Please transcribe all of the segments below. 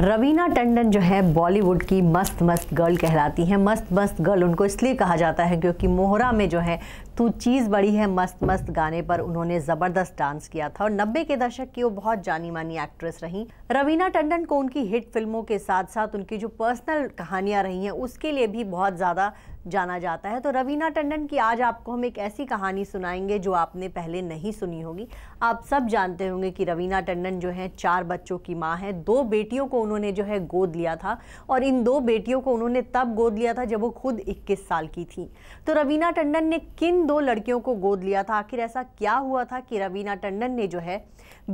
रवीना टंडन जो है बॉलीवुड की मस्त मस्त गर्ल कहलाती हैं मस्त मस्त गर्ल उनको इसलिए कहा जाता है क्योंकि मोहरा में जो है तू तो चीज़ बड़ी है मस्त मस्त गाने पर उन्होंने ज़बरदस्त डांस किया था और नब्बे के दशक की वो बहुत जानी मानी एक्ट्रेस रहीं रवीना टंडन को उनकी हिट फिल्मों के साथ साथ उनकी जो पर्सनल कहानियाँ रही हैं उसके लिए भी बहुत ज़्यादा जाना जाता है तो रवीना टंडन की आज आपको हम एक ऐसी कहानी सुनाएंगे जो आपने पहले नहीं सुनी होगी आप सब जानते होंगे कि रवीना टंडन जो है चार बच्चों की माँ है दो बेटियों को उन्होंने जो है गोद लिया था और इन दो बेटियों को उन्होंने तब गोद लिया था जब वो खुद इक्कीस साल की थी तो रवीना टंडन ने किन दो लड़कियों को गोद लिया था आखिर ऐसा क्या हुआ था कि रवीना टंडन ने जो है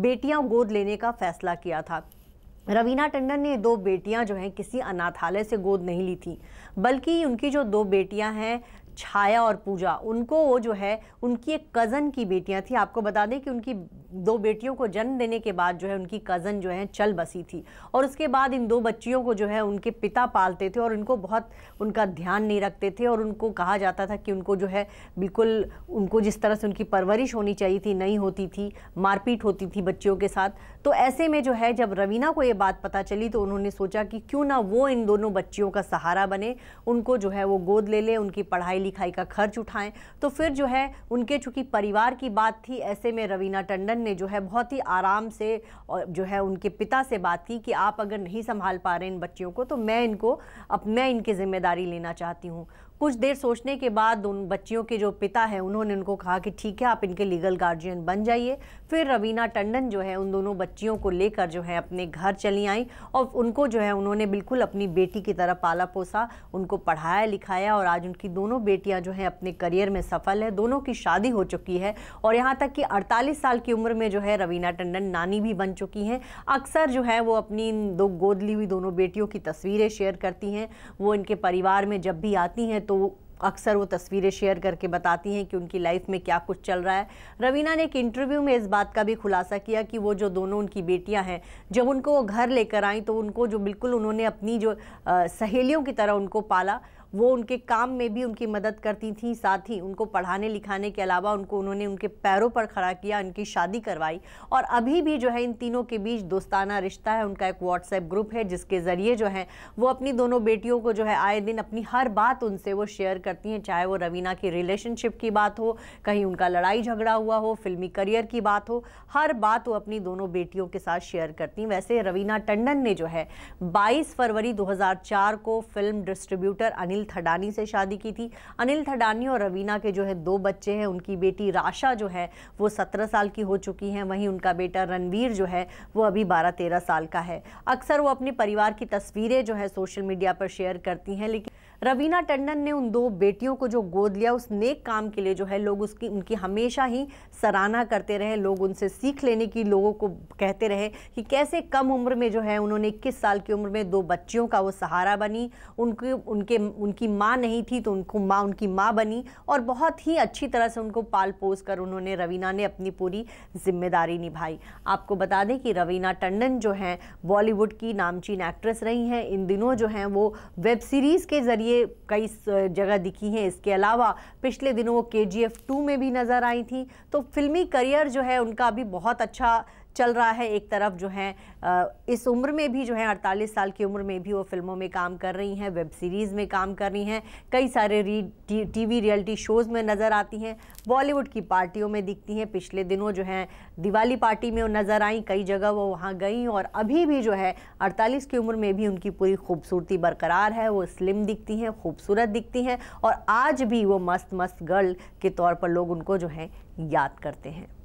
बेटियां गोद लेने का फैसला किया था रवीना टंडन ने दो बेटियां जो हैं किसी अनाथालय से गोद नहीं ली थी बल्कि उनकी जो दो बेटियां हैं छाया और पूजा उनको वो जो है उनकी एक कज़न की बेटियां थी आपको बता दें कि उनकी दो बेटियों को जन्म देने के बाद जो है उनकी कज़न जो है चल बसी थी और उसके बाद इन दो बच्चियों को जो है उनके पिता पालते थे और उनको बहुत उनका ध्यान नहीं रखते थे और उनको कहा जाता था कि उनको जो है बिल्कुल उनको जिस तरह से उनकी परवरिश होनी चाहिए थी नहीं होती थी मारपीट होती थी बच्चियों के साथ तो ऐसे में जो है जब रवीना को ये बात पता चली तो उन्होंने सोचा कि क्यों ना वो इन दोनों बच्चियों का सहारा बने उनको जो है वो गोद ले लें उनकी पढ़ाई लिखाई का खर्च उठाएं तो फिर जो है उनके चूंकि परिवार की बात थी ऐसे में रवीना टंडन ने जो है बहुत ही आराम से और जो है उनके पिता से बात की कि आप अगर नहीं संभाल पा रहे इन बच्चियों को तो मैं इनको अब मैं इनकी ज़िम्मेदारी लेना चाहती हूँ कुछ देर सोचने के बाद उन बच्चियों के जो पिता हैं उन्होंने उनको कहा कि ठीक है आप इनके लीगल गार्जियन बन जाइए फिर रवीना टंडन जो है उन दोनों बच्चियों को लेकर जो है अपने घर चली आई और उनको जो है उन्होंने बिल्कुल अपनी बेटी की तरह पाला पोसा उनको पढ़ाया लिखाया और आज उनकी दोनों बेटियाँ जो हैं अपने करियर में सफल है दोनों की शादी हो चुकी है और यहाँ तक कि अड़तालीस साल की उम्र में जो है रवीना टंडन नानी भी बन चुकी हैं अक्सर जो है वो अपनी दो गोदली हुई दोनों बेटियों की तस्वीरें शेयर करती हैं वो इनके परिवार में जब भी आती हैं तो अक्सर वो तस्वीरें शेयर करके बताती हैं कि उनकी लाइफ में क्या कुछ चल रहा है रवीना ने एक इंटरव्यू में इस बात का भी खुलासा किया कि वो जो दोनों उनकी बेटियां हैं जब उनको वो घर लेकर आई तो उनको जो बिल्कुल उन्होंने अपनी जो सहेलियों की तरह उनको पाला वो उनके काम में भी उनकी मदद करती थी साथ ही उनको पढ़ाने लिखाने के अलावा उनको उन्होंने उनके पैरों पर खड़ा किया उनकी शादी करवाई और अभी भी जो है इन तीनों के बीच दोस्ताना रिश्ता है उनका एक व्हाट्सएप ग्रुप है जिसके ज़रिए जो है वो अपनी दोनों बेटियों को जो है आए दिन अपनी हर बात उनसे वो शेयर करती हैं चाहे वो रवीना की रिलेशनशिप की बात हो कहीं उनका लड़ाई झगड़ा हुआ हो फिल्मी करियर की बात हो हर बात वो अपनी दोनों बेटियों के साथ शेयर करती हैं वैसे रवीना टंडन ने जो है बाईस फरवरी दो को फिल्म डिस्ट्रीब्यूटर अनिल थडानी से शादी की थी अनिल थडानी और रवीना के जो है दो बच्चे हैं उनकी बेटी राशा जो है वो सत्रह साल की हो चुकी हैं वहीं उनका बेटा रणवीर जो है वो अभी बारह तेरह साल का है अक्सर वो अपने परिवार की तस्वीरें जो है सोशल मीडिया पर शेयर करती हैं लेकिन रवीना टंडन ने उन दो बेटियों को जो गोद लिया उस नेक काम के लिए जो है लोग उसकी उनकी हमेशा ही सराहना करते रहे लोग उनसे सीख लेने की लोगों को कहते रहे कि कैसे कम उम्र में जो है उन्होंने इक्कीस साल की उम्र में दो बच्चियों का वो सहारा बनी उनके उनके उनकी माँ नहीं थी तो उनको माँ उनकी माँ बनी और बहुत ही अच्छी तरह से उनको पाल पोस कर उन्होंने रवीना ने अपनी पूरी जिम्मेदारी निभाई आपको बता दें कि रवीना टंडन जो हैं बॉलीवुड की नामचीन एक्ट्रेस रही हैं इन दिनों जो हैं वो वेब सीरीज़ के ज़रिए लिए कई जगह दिखी हैं इसके अलावा पिछले दिनों वो के जी एफ टू में भी नज़र आई थी तो फिल्मी करियर जो है उनका भी बहुत अच्छा चल रहा है एक तरफ जो है इस उम्र में भी जो है 48 साल की उम्र में भी वो फिल्मों में काम कर रही हैं वेब सीरीज़ में काम कर रही हैं कई सारे री टी, टीवी रियलिटी शोज़ में नज़र आती हैं बॉलीवुड की पार्टियों में दिखती हैं पिछले दिनों जो है दिवाली पार्टी में वो नज़र आई कई जगह वो वहाँ गई और अभी भी जो है अड़तालीस की उम्र में भी उनकी पूरी खूबसूरती बरकरार है वो स्लिम दिखती हैं खूबसूरत दिखती हैं और आज भी वो मस्त मस्त गर्ल के तौर पर लोग उनको जो है याद करते हैं